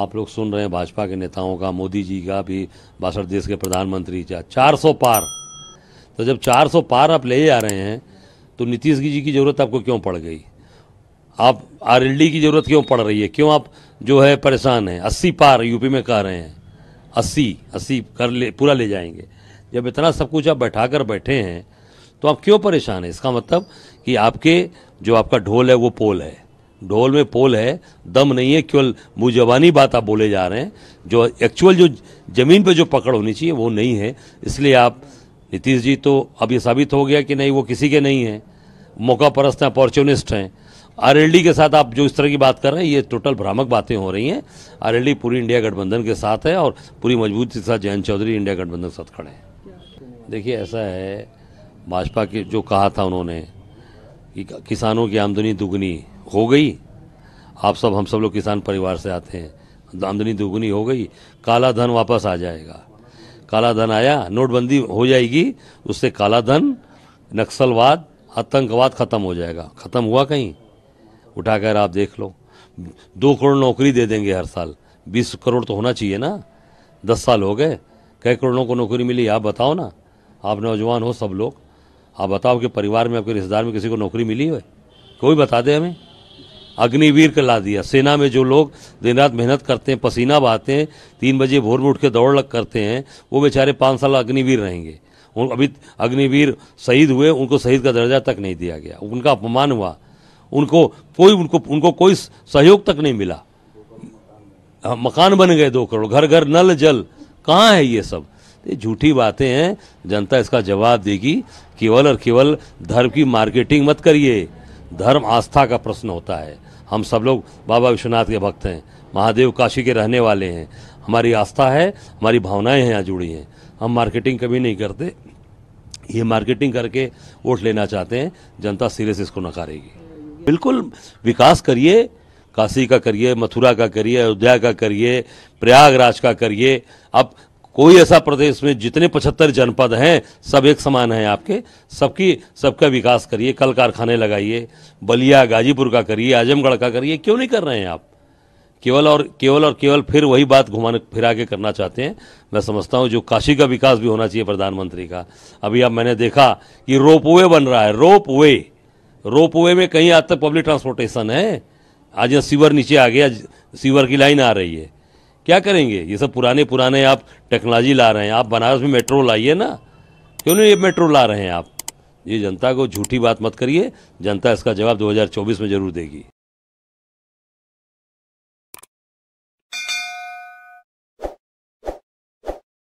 आप लोग सुन रहे हैं भाजपा के नेताओं का मोदी जी का भी बासठ देश के प्रधानमंत्री का चार सौ पार तो जब चार सौ पार आप ले आ रहे हैं तो नीतीश जी की ज़रूरत आपको क्यों पड़ गई आप आर की ज़रूरत क्यों पड़ रही है क्यों आप जो है परेशान हैं अस्सी पार यूपी में कह रहे हैं अस्सी अस्सी कर ले पूरा ले जाएंगे जब इतना सब कुछ आप बैठा कर बैठे हैं तो आप क्यों परेशान हैं इसका मतलब कि आपके जो आपका ढोल है वो पोल है ढोल में पोल है दम नहीं है केवल मुँह जवानी बात आप बोले जा रहे हैं जो एक्चुअल जो ज़मीन पे जो पकड़ होनी चाहिए वो नहीं है इसलिए आप नीतीश जी तो अब ये साबित हो गया कि नहीं वो किसी के नहीं हैं मौका परस्त हैं अपॉर्चुनिस्ट हैं आर के साथ आप जो इस तरह की बात कर रहे हैं ये टोटल भ्रामक बातें हो रही हैं आर पूरी इंडिया गठबंधन के साथ है और पूरी मजबूती के साथ जयंत चौधरी इंडिया गठबंधन के साथ खड़े हैं देखिए ऐसा है भाजपा के जो कहा था उन्होंने कि किसानों की आमदनी दुगनी हो गई आप सब हम सब लोग किसान परिवार से आते हैं आमदनी दोगुनी हो गई काला धन वापस आ जाएगा काला धन आया नोटबंदी हो जाएगी उससे काला धन नक्सलवाद आतंकवाद ख़त्म हो जाएगा ख़त्म हुआ कहीं उठाकर आप देख लो दो करोड़ नौकरी दे देंगे हर साल बीस करोड़ तो होना चाहिए ना दस साल हो गए कई करोड़ों को नौकरी मिली आप बताओ ना आप नौजवान हो सब लोग आप बताओ कि परिवार में आपके रिश्तेदार में किसी को नौकरी मिली है कोई बता दे हमें अग्निवीर का ला दिया सेना में जो लोग दिन रात मेहनत करते हैं पसीना बहाते हैं तीन बजे भोर में उठ के दौड़ लग करते हैं वो बेचारे पाँच साल अग्निवीर रहेंगे उन अभी अग्निवीर शहीद हुए उनको शहीद का दर्जा तक नहीं दिया गया उनका अपमान हुआ उनको कोई उनको उनको कोई सहयोग तक नहीं मिला हाँ, मकान बन गए दो करोड़ घर घर नल जल कहाँ है ये सब ये झूठी बातें हैं जनता इसका जवाब देगी केवल और केवल धर्म की मार्केटिंग मत करिए धर्म आस्था का प्रश्न होता है हम सब लोग बाबा विश्वनाथ के भक्त हैं महादेव काशी के रहने वाले हैं हमारी आस्था है हमारी भावनाएं हैं यहाँ जुड़ी हैं हम मार्केटिंग कभी नहीं करते ये मार्केटिंग करके वोट लेना चाहते हैं जनता सीरियस इसको नकारेगी बिल्कुल विकास करिए काशी का करिए मथुरा का करिए अयोध्या का करिए प्रयागराज का करिए अब कोई ऐसा प्रदेश में जितने पचहत्तर जनपद हैं सब एक समान हैं आपके सबकी सबका विकास करिए कल कारखाने लगाइए बलिया गाजीपुर का करिए आजमगढ़ का करिए क्यों नहीं कर रहे हैं आप केवल और केवल और केवल फिर वही बात घुमाने फिरा के करना चाहते हैं मैं समझता हूँ जो काशी का विकास भी होना चाहिए प्रधानमंत्री का अभी अब मैंने देखा कि रोप वे बन रहा है रोप वे रोप वे में कहीं आज तक पब्लिक ट्रांसपोर्टेशन है आज यहाँ सीवर नीचे आ गया सीवर की लाइन आ रही है क्या करेंगे ये सब पुराने पुराने आप टेक्नोलॉजी ला रहे हैं आप बनारस में मेट्रो लाइए ना क्यों नहीं ये मेट्रो ला रहे हैं आप ये जनता को झूठी बात मत करिए जनता इसका जवाब 2024 में जरूर देगी